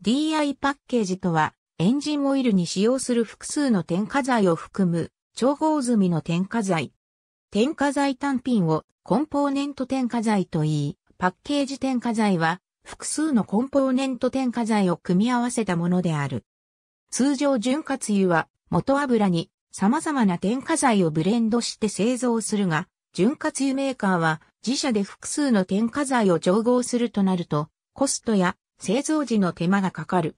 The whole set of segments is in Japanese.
DI パッケージとは、エンジンオイルに使用する複数の添加剤を含む、調合済みの添加剤。添加剤単品をコンポーネント添加剤と言い、パッケージ添加剤は複数のコンポーネント添加剤を組み合わせたものである。通常潤滑油は元油に様々な添加剤をブレンドして製造するが、潤滑油メーカーは自社で複数の添加剤を調合するとなると、コストや製造時の手間がかかる。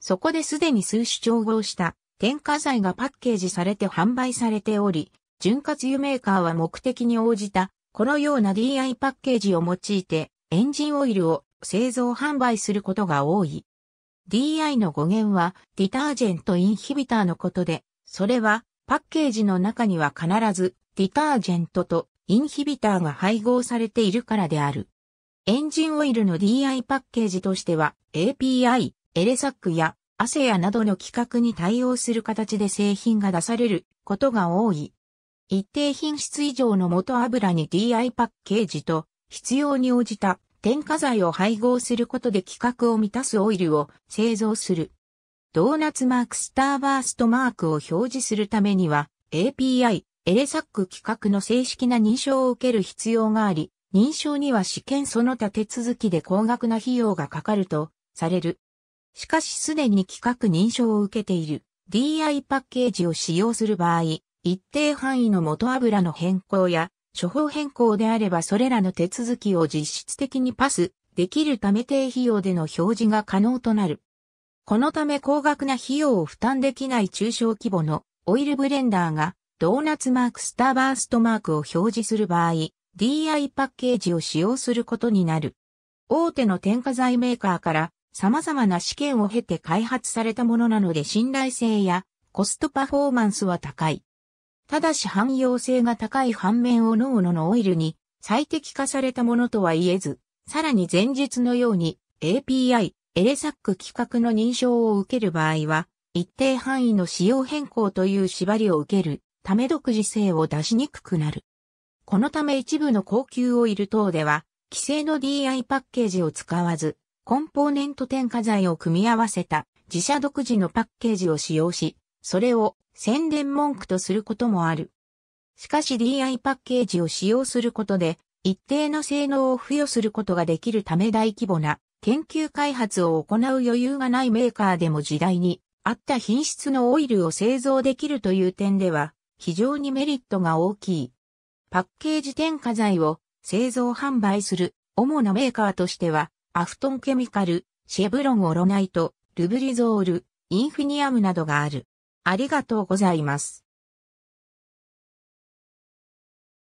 そこですでに数種調合した添加剤がパッケージされて販売されており、潤滑油メーカーは目的に応じた、このような DI パッケージを用いて、エンジンオイルを製造販売することが多い。DI の語源は、ディタージェントインヒビターのことで、それは、パッケージの中には必ず、ディタージェントとインヒビターが配合されているからである。エンジンオイルの DI パッケージとしては API、エレサックやアセアなどの規格に対応する形で製品が出されることが多い。一定品質以上の元油に DI パッケージと必要に応じた添加剤を配合することで規格を満たすオイルを製造する。ドーナツマークスターバーストマークを表示するためには API、エレサック規格の正式な認証を受ける必要があり、認証には試験その他手続きで高額な費用がかかるとされる。しかしすでに企画認証を受けている DI パッケージを使用する場合、一定範囲の元油の変更や処方変更であればそれらの手続きを実質的にパスできるため低費用での表示が可能となる。このため高額な費用を負担できない中小規模のオイルブレンダーがドーナツマークスターバーストマークを表示する場合、DI パッケージを使用することになる。大手の添加剤メーカーから様々な試験を経て開発されたものなので信頼性やコストパフォーマンスは高い。ただし汎用性が高い反面を脳ののオイルに最適化されたものとは言えず、さらに前日のように API、エレサック規格の認証を受ける場合は、一定範囲の仕様変更という縛りを受けるため独自性を出しにくくなる。このため一部の高級オイル等では、既制の DI パッケージを使わず、コンポーネント添加剤を組み合わせた自社独自のパッケージを使用し、それを宣伝文句とすることもある。しかし DI パッケージを使用することで、一定の性能を付与することができるため大規模な研究開発を行う余裕がないメーカーでも時代に合った品質のオイルを製造できるという点では非常にメリットが大きい。パッケージ添加剤を製造販売する主なメーカーとしては、アフトンケミカル、シェブロンオロナイト、ルブリゾール、インフィニアムなどがある。ありがとうございます。